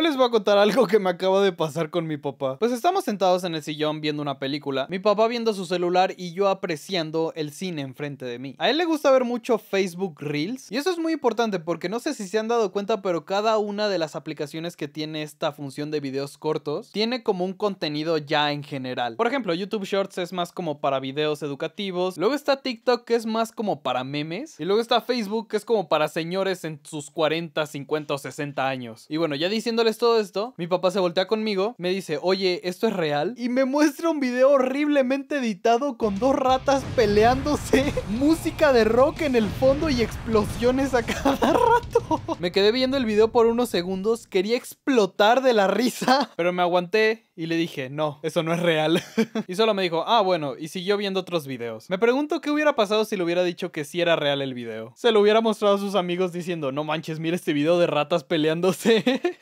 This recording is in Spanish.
les voy a contar algo que me acaba de pasar con mi papá. Pues estamos sentados en el sillón viendo una película, mi papá viendo su celular y yo apreciando el cine enfrente de mí. A él le gusta ver mucho Facebook Reels y eso es muy importante porque no sé si se han dado cuenta, pero cada una de las aplicaciones que tiene esta función de videos cortos tiene como un contenido ya en general. Por ejemplo, YouTube Shorts es más como para videos educativos, luego está TikTok que es más como para memes y luego está Facebook que es como para señores en sus 40, 50 o 60 años. Y bueno, ya diciéndole todo esto, mi papá se voltea conmigo, me dice, oye, ¿esto es real? Y me muestra un video horriblemente editado con dos ratas peleándose, música de rock en el fondo y explosiones a cada rato. Me quedé viendo el video por unos segundos, quería explotar de la risa, pero me aguanté y le dije, no, eso no es real. y solo me dijo, ah, bueno, y siguió viendo otros videos. Me pregunto qué hubiera pasado si le hubiera dicho que sí era real el video. Se lo hubiera mostrado a sus amigos diciendo, no manches, mira este video de ratas peleándose.